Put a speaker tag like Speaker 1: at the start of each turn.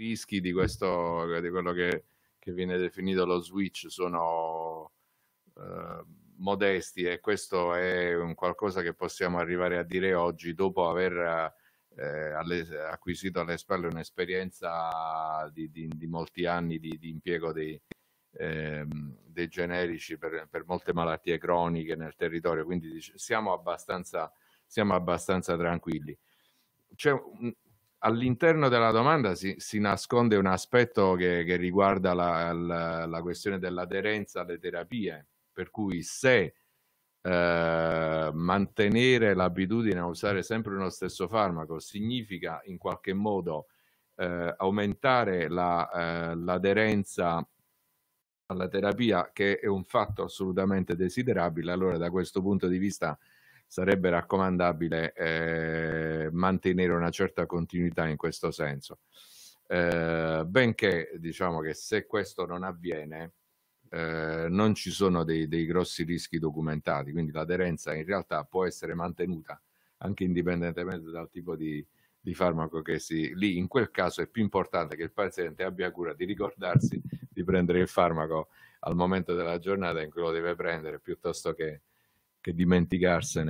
Speaker 1: rischi di, questo, di quello che, che, viene definito lo switch sono eh, modesti e questo è un qualcosa che possiamo arrivare a dire oggi dopo aver eh, acquisito alle spalle un'esperienza di, di, di, molti anni di, di impiego dei, ehm, dei generici per, per, molte malattie croniche nel territorio, quindi siamo abbastanza, siamo abbastanza tranquilli. C'è un, all'interno della domanda si, si, nasconde un aspetto che, che riguarda la, la, la questione dell'aderenza alle terapie, per cui se eh, mantenere l'abitudine a usare sempre uno stesso farmaco significa in qualche modo eh, aumentare l'aderenza la, eh, alla terapia, che è un fatto assolutamente desiderabile, allora da questo punto di vista sarebbe raccomandabile eh, mantenere una certa continuità in questo senso. Eh, benché diciamo che se questo non avviene eh, non ci sono dei, dei, grossi rischi documentati, quindi l'aderenza in realtà può essere mantenuta anche indipendentemente dal tipo di, di farmaco che si... Lì in quel caso è più importante che il paziente abbia cura di ricordarsi di prendere il farmaco al momento della giornata in cui lo deve prendere piuttosto che, che dimenticarsene.